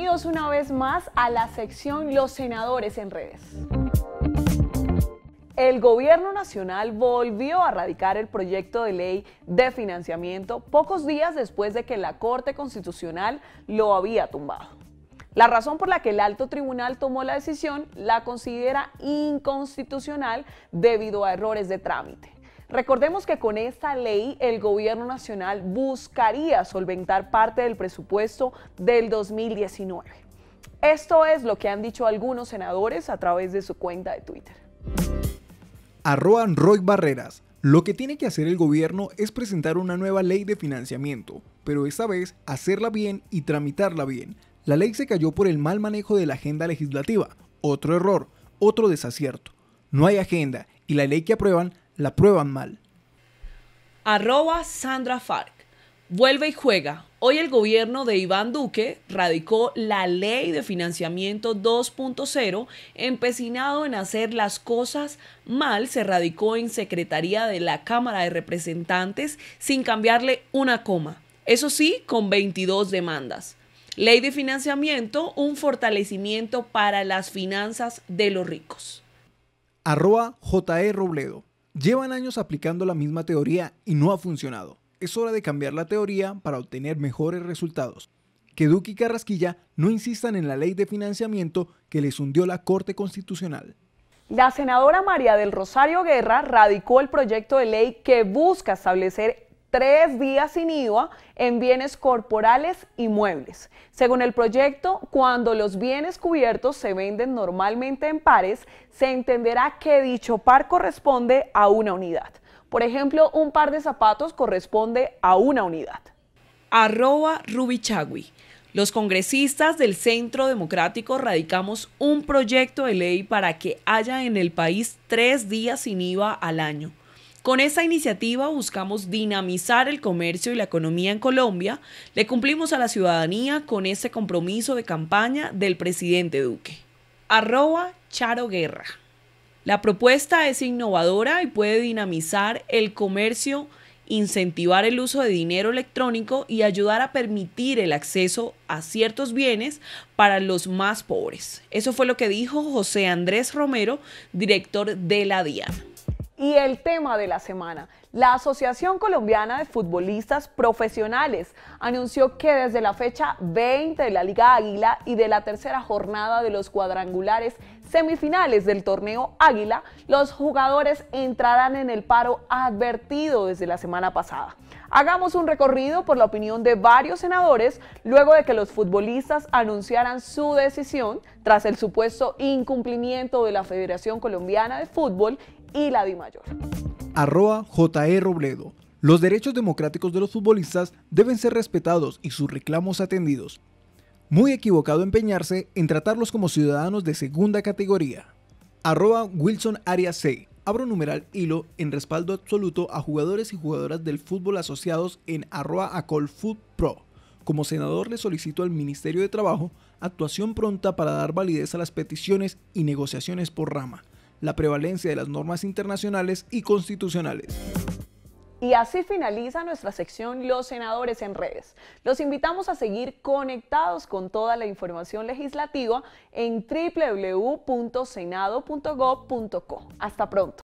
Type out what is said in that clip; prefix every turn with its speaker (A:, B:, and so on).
A: bienvenidos una vez más a la sección Los senadores en redes. El gobierno nacional volvió a radicar el proyecto de ley de financiamiento pocos días después de que la Corte Constitucional lo había tumbado. La razón por la que el alto tribunal tomó la decisión la considera inconstitucional debido a errores de trámite. Recordemos que con esta ley el gobierno nacional buscaría solventar parte del presupuesto del 2019. Esto es lo que han dicho algunos senadores a través de su cuenta de Twitter.
B: Arroan Roy Barreras. Lo que tiene que hacer el gobierno es presentar una nueva ley de financiamiento, pero esta vez hacerla bien y tramitarla bien. La ley se cayó por el mal manejo de la agenda legislativa. Otro error, otro desacierto. No hay agenda y la ley que aprueban la prueban mal.
A: Arroba Sandra Farc. Vuelve y juega. Hoy el gobierno de Iván Duque radicó la ley de financiamiento 2.0, empecinado en hacer las cosas mal, se radicó en Secretaría de la Cámara de Representantes sin cambiarle una coma. Eso sí, con 22 demandas. Ley de financiamiento, un fortalecimiento para las finanzas de los ricos.
B: Arroba J.E. Robledo. Llevan años aplicando la misma teoría y no ha funcionado. Es hora de cambiar la teoría para obtener mejores resultados. Que Duque y Carrasquilla no insistan en la ley de financiamiento que les hundió la Corte Constitucional.
A: La senadora María del Rosario Guerra radicó el proyecto de ley que busca establecer tres días sin IVA en bienes corporales y muebles. Según el proyecto, cuando los bienes cubiertos se venden normalmente en pares, se entenderá que dicho par corresponde a una unidad. Por ejemplo, un par de zapatos corresponde a una unidad. Arroba Rubichagui. Los congresistas del Centro Democrático radicamos un proyecto de ley para que haya en el país tres días sin IVA al año. Con esta iniciativa buscamos dinamizar el comercio y la economía en Colombia. Le cumplimos a la ciudadanía con ese compromiso de campaña del presidente Duque. Arroba Charo Guerra. La propuesta es innovadora y puede dinamizar el comercio, incentivar el uso de dinero electrónico y ayudar a permitir el acceso a ciertos bienes para los más pobres. Eso fue lo que dijo José Andrés Romero, director de la DIAN y el tema de la semana. La Asociación Colombiana de Futbolistas Profesionales anunció que desde la fecha 20 de la Liga Águila y de la tercera jornada de los cuadrangulares semifinales del torneo Águila, los jugadores entrarán en el paro advertido desde la semana pasada. Hagamos un recorrido por la opinión de varios senadores luego de que los futbolistas anunciaran su decisión tras el supuesto incumplimiento de la Federación Colombiana de Fútbol y la Mayor.
B: Arroa J.E. Robledo. Los derechos democráticos de los futbolistas deben ser respetados y sus reclamos atendidos. Muy equivocado empeñarse en tratarlos como ciudadanos de segunda categoría. Arroa Wilson Arias C. Abro numeral hilo en respaldo absoluto a jugadores y jugadoras del fútbol asociados en arroba Food pro. Como senador le solicito al Ministerio de Trabajo actuación pronta para dar validez a las peticiones y negociaciones por rama la prevalencia de las normas internacionales y constitucionales.
A: Y así finaliza nuestra sección Los Senadores en Redes. Los invitamos a seguir conectados con toda la información legislativa en www.senado.gov.co. Hasta pronto.